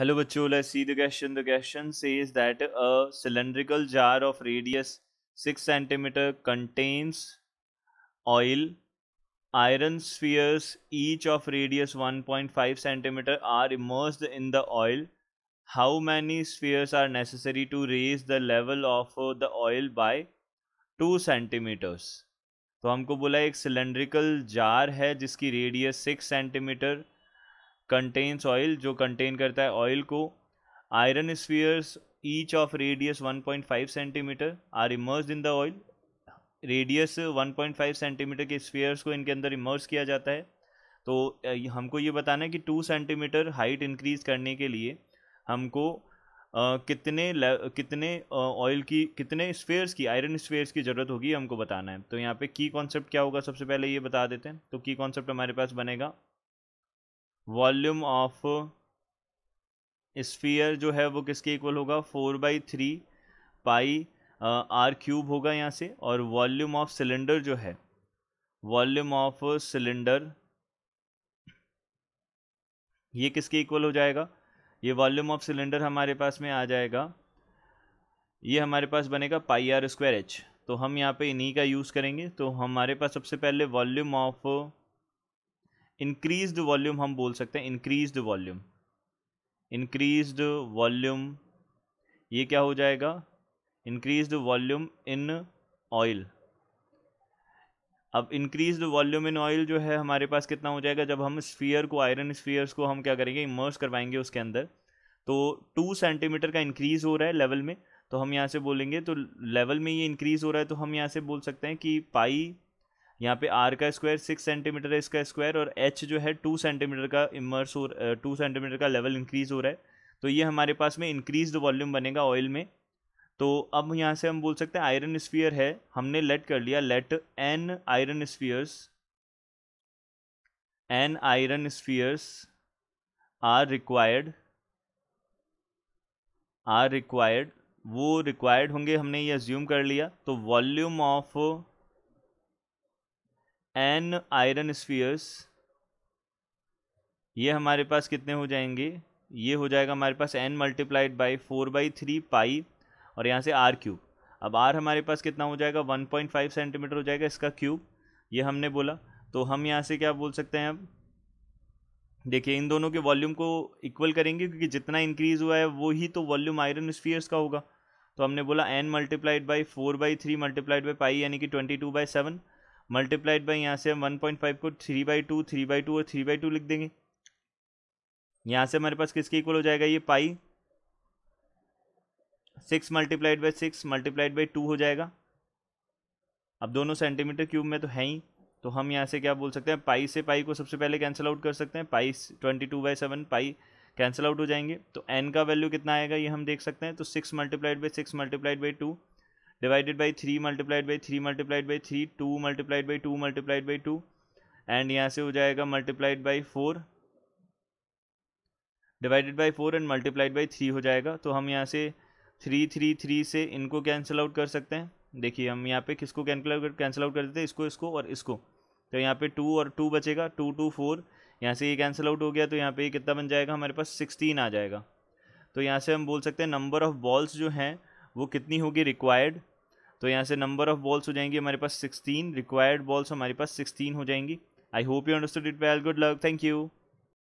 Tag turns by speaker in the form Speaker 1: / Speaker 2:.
Speaker 1: hello बच्चो let's see the question the question says that a cylindrical jar of radius six centimetre contains oil iron spheres each of radius 1.5 centimetre are immerse in the oil how many spheres are necessary to raise the level of the oil by two centimetres तो हमको बोला एक cylindrical jar है जिसकी radius six centimetre contains oil जो contain करता है oil को iron spheres each of radius 1.5 centimetre are immerse in the oil radius 1.5 centimetre के स्फीयर्स को इनके अंदर इमर्स किया जाता है तो हमको ये बताना है कि टू सेंटीमीटर हाइट इंक्रीज़ करने के लिए हमको Uh, कितने कितने ऑयल uh, की कितने स्पेयर्स की आयरन स्पेयर्स की ज़रूरत होगी हमको बताना है तो यहाँ पे की कॉन्सेप्ट क्या होगा सबसे पहले ये बता देते हैं तो की कॉन्सेप्ट हमारे पास बनेगा वॉल्यूम ऑफ स्फीयर जो है वो किसके इक्वल होगा four by three pi r cube होगा यहाँ से और वॉल्यूम ऑफ सिलेंडर जो है वॉल्यूम ऑफ सिलेंडर ये किसके इक्वल हो जाएगा ये वॉल्यूम ऑफ सिलेंडर हमारे पास में आ जाएगा ये हमारे पास बनेगा पाई आर स्क्वायर एच तो हम यहाँ पे इन्हीं का यूज़ करेंगे तो हमारे पास सबसे पहले वॉल्यूम ऑफ इंक्रीज्ड वॉल्यूम हम बोल सकते हैं इंक्रीज्ड वॉल्यूम इंक्रीज्ड वॉल्यूम ये क्या हो जाएगा इंक्रीज्ड वॉल्यूम इन ऑयल अब इंक्रीज वॉल्यूम इन ऑयल जो है हमारे पास कितना हो जाएगा जब हम स्फीयर को आयरन स्फीयर्स को हम क्या करेंगे इमर्स करवाएंगे उसके अंदर तो टू सेंटीमीटर का इंक्रीज़ हो रहा है लेवल में तो हम यहाँ से बोलेंगे तो लेवल में ये इंक्रीज़ हो रहा है तो हम यहाँ से बोल सकते हैं कि पाई यहाँ पे आर का स्क्वायर सिक्स सेंटीमीटर है इसका स्क्वायर और एच जो है टू सेंटीमीटर का इमर्स और टू सेंटीमीटर का लेवल इंक्रीज़ हो रहा है तो ये हमारे पास में इंक्रीज वॉल्यूम बनेगा ऑयल में तो अब यहाँ से हम बोल सकते हैं आयरन स्फीयर है हमने लेट कर लिया let n iron spheres n iron spheres are required are required वो रिक्वायर्ड होंगे हमने ये ज्यूम कर लिया तो volume of n iron spheres ये हमारे पास कितने हो जाएंगे ये हो जाएगा हमारे पास n multiplied by four by three pi और यहाँ से आर क्यूब अब आर हमारे पास कितना हो जाएगा वन पॉइंट फाइव सेंटीमीटर हो जाएगा इसका क्यूब ये हमने बोला तो हम यहाँ से क्या बोल सकते हैं अब देखिए इन दोनों के वॉल्यूम को इक्वल करेंगे क्योंकि जितना इंक्रीज़ हुआ है वो ही तो वॉल्यूम आयरन स्फीयर्स का होगा तो हमने बोला n multiplied by four by three multiplied by pi यानी कि twenty two by seven multiplied by यहाँ से हम वन पॉइंट फाइव को three by two three by two और थ्री बाई टू लिख देंगे यहाँ से हमारे पास किसके इक्वल हो जाएगा ये pi six multiplied by six multiplied by two हो जाएगा अब दोनों सेंटीमीटर क्यूब में तो है ही तो हम यहाँ से क्या बोल सकते हैं पाई से पाई को सबसे पहले कैंसिल आउट कर सकते हैं pi twenty two by seven pi cancel out हो जाएंगे तो एन का वैल्यू कितना आएगा ये हम देख सकते हैं तो six multiplied by six multiplied by two divided by three multiplied by three multiplied by three two multiplied by two multiplied by two and यहाँ से हो जाएगा multiplied by four divided by four and multiplied by three हो जाएगा तो हम यहाँ से थ्री थ्री थ्री से इनको कैंसिल आउट कर सकते हैं देखिए हम यहाँ पे किसको कैंसिल कैंसिल आउट कर देते हैं इसको इसको और इसको तो यहाँ पे टू और टू बचेगा टू टू फोर यहाँ से ये कैंसिल आउट हो गया तो यहाँ पे कितना बन जाएगा हमारे पास सिक्सटीन आ जाएगा तो यहाँ से हम बोल सकते हैं नंबर ऑफ़ बॉल्स जो हैं वो कितनी होगी रिक्वायर्ड तो यहाँ से नंबर ऑफ बॉल्स हो जाएंगी हमारे पास सिक्सटीन रिक्वायर्ड बॉल्स हमारे पास सिक्सटीन हो जाएंगी I hope you understood it well good luck thank you